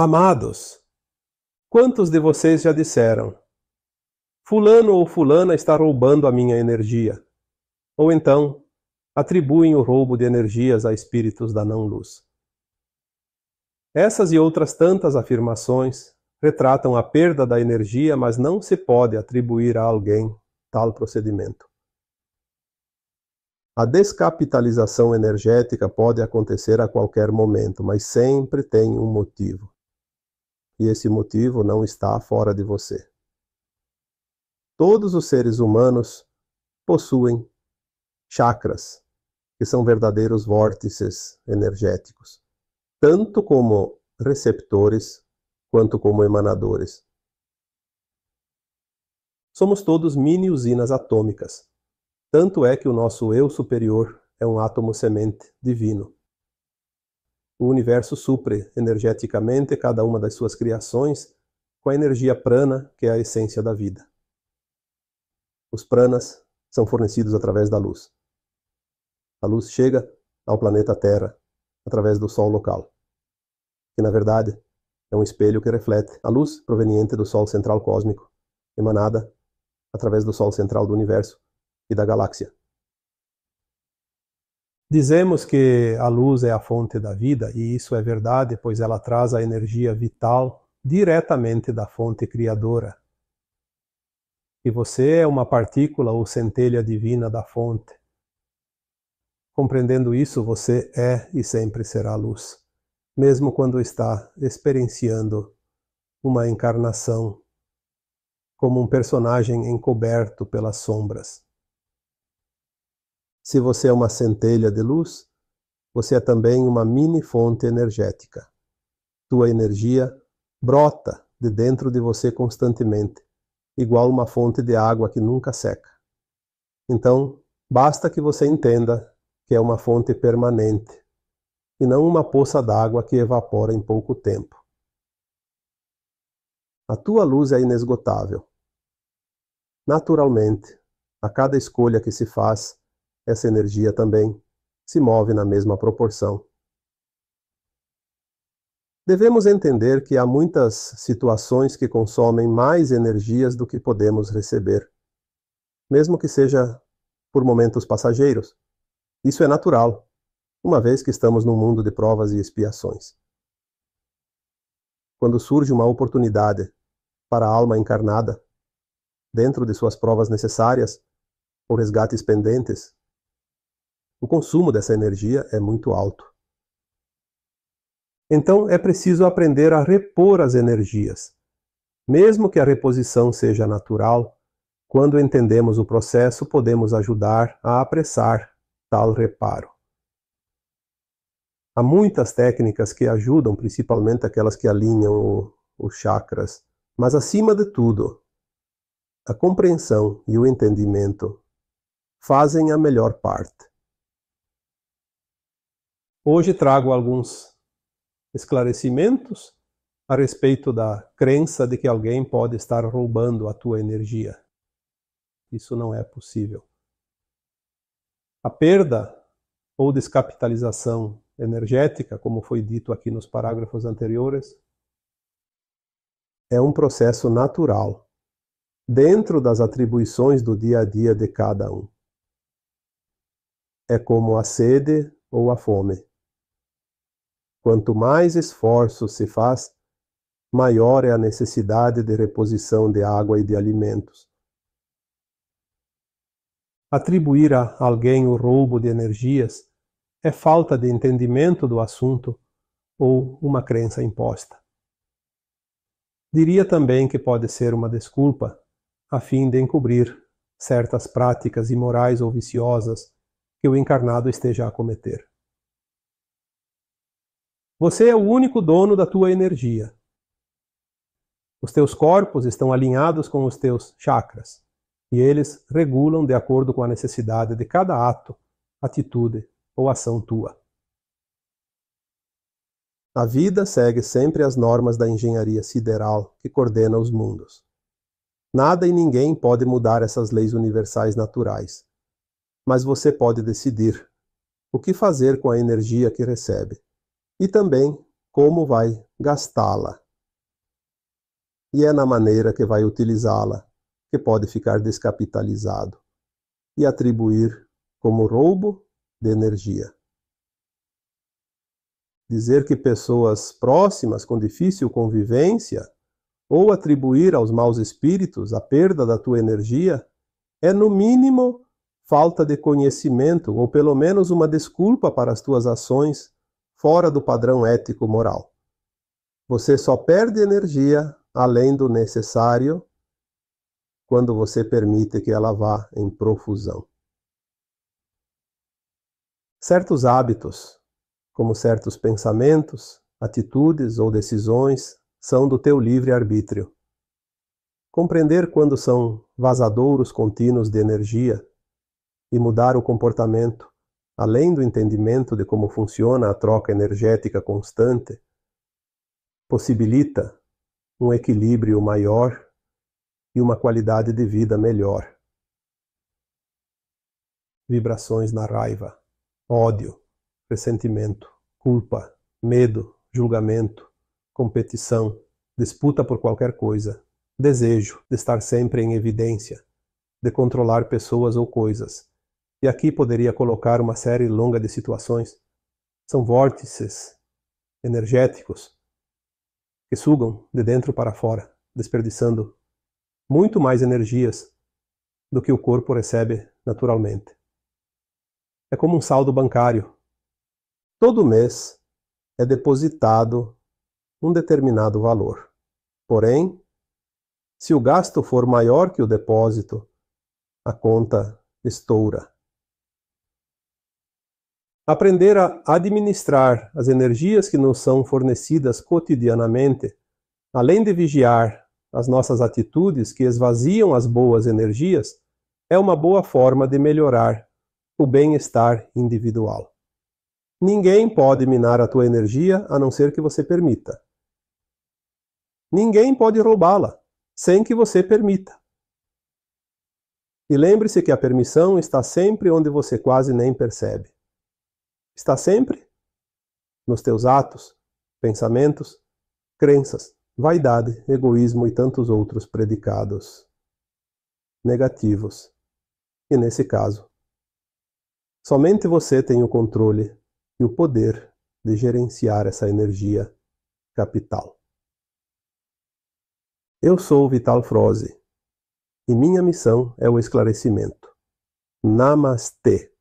Amados, quantos de vocês já disseram: Fulano ou Fulana está roubando a minha energia? Ou então, atribuem o roubo de energias a espíritos da não-luz. Essas e outras tantas afirmações retratam a perda da energia, mas não se pode atribuir a alguém tal procedimento. A descapitalização energética pode acontecer a qualquer momento, mas sempre tem um motivo e esse motivo não está fora de você. Todos os seres humanos possuem chakras, que são verdadeiros vórtices energéticos, tanto como receptores quanto como emanadores. Somos todos mini usinas atômicas. Tanto é que o nosso eu superior é um átomo semente divino o universo supre energeticamente cada uma das suas criações com a energia prana, que é a essência da vida. Os pranas são fornecidos através da luz. A luz chega ao planeta Terra através do sol local, que na verdade é um espelho que reflete a luz proveniente do sol central cósmico, emanada através do sol central do universo e da galáxia. Dizemos que a luz é a fonte da vida, e isso é verdade, pois ela traz a energia vital diretamente da fonte criadora. E você é uma partícula ou centelha divina da fonte. Compreendendo isso, você é e sempre será luz, mesmo quando está experienciando uma encarnação como um personagem encoberto pelas sombras. Se você é uma centelha de luz, você é também uma mini fonte energética. Tua energia brota de dentro de você constantemente, igual uma fonte de água que nunca seca. Então, basta que você entenda que é uma fonte permanente e não uma poça d'água que evapora em pouco tempo. A tua luz é inesgotável. Naturalmente, a cada escolha que se faz, essa energia também se move na mesma proporção. Devemos entender que há muitas situações que consomem mais energias do que podemos receber, mesmo que seja por momentos passageiros. Isso é natural, uma vez que estamos num mundo de provas e expiações. Quando surge uma oportunidade para a alma encarnada, dentro de suas provas necessárias ou resgates pendentes, o consumo dessa energia é muito alto. Então é preciso aprender a repor as energias, mesmo que a reposição seja natural. Quando entendemos o processo, podemos ajudar a apressar tal reparo. Há muitas técnicas que ajudam, principalmente aquelas que alinham os chakras, mas acima de tudo, a compreensão e o entendimento fazem a melhor parte. Hoje trago alguns esclarecimentos a respeito da crença de que alguém pode estar roubando a tua energia. Isso não é possível. A perda ou descapitalização energética, como foi dito aqui nos parágrafos anteriores, é um processo natural, dentro das atribuições do dia a dia de cada um. É como a sede ou a fome. Quanto mais esforço se faz, maior é a necessidade de reposição de água e de alimentos. Atribuir a alguém o roubo de energias é falta de entendimento do assunto ou uma crença imposta. Diria também que pode ser uma desculpa a fim de encobrir certas práticas imorais ou viciosas que o encarnado esteja a cometer. Você é o único dono da tua energia. Os teus corpos estão alinhados com os teus chakras e eles regulam de acordo com a necessidade de cada ato, atitude ou ação tua. A vida segue sempre as normas da engenharia sideral que coordena os mundos. Nada e ninguém pode mudar essas leis universais naturais, mas você pode decidir o que fazer com a energia que recebe e também como vai gastá-la. E é na maneira que vai utilizá-la que pode ficar descapitalizado e atribuir como roubo de energia. Dizer que pessoas próximas com difícil convivência ou atribuir aos maus espíritos a perda da tua energia é, no mínimo, falta de conhecimento ou pelo menos uma desculpa para as tuas ações fora do padrão ético-moral. Você só perde energia além do necessário quando você permite que ela vá em profusão. Certos hábitos, como certos pensamentos, atitudes ou decisões, são do teu livre-arbítrio. Compreender quando são vazadouros contínuos de energia e mudar o comportamento além do entendimento de como funciona a troca energética constante, possibilita um equilíbrio maior e uma qualidade de vida melhor. Vibrações na raiva, ódio, ressentimento, culpa, medo, julgamento, competição, disputa por qualquer coisa, desejo de estar sempre em evidência, de controlar pessoas ou coisas, e aqui poderia colocar uma série longa de situações. São vórtices energéticos que sugam de dentro para fora, desperdiçando muito mais energias do que o corpo recebe naturalmente. É como um saldo bancário. Todo mês é depositado um determinado valor. Porém, se o gasto for maior que o depósito, a conta estoura. Aprender a administrar as energias que nos são fornecidas cotidianamente, além de vigiar as nossas atitudes que esvaziam as boas energias, é uma boa forma de melhorar o bem-estar individual. Ninguém pode minar a tua energia a não ser que você permita. Ninguém pode roubá-la sem que você permita. E lembre-se que a permissão está sempre onde você quase nem percebe está sempre nos teus atos, pensamentos, crenças, vaidade, egoísmo e tantos outros predicados negativos. E nesse caso, somente você tem o controle e o poder de gerenciar essa energia capital. Eu sou Vital Froze e minha missão é o esclarecimento. Namastê!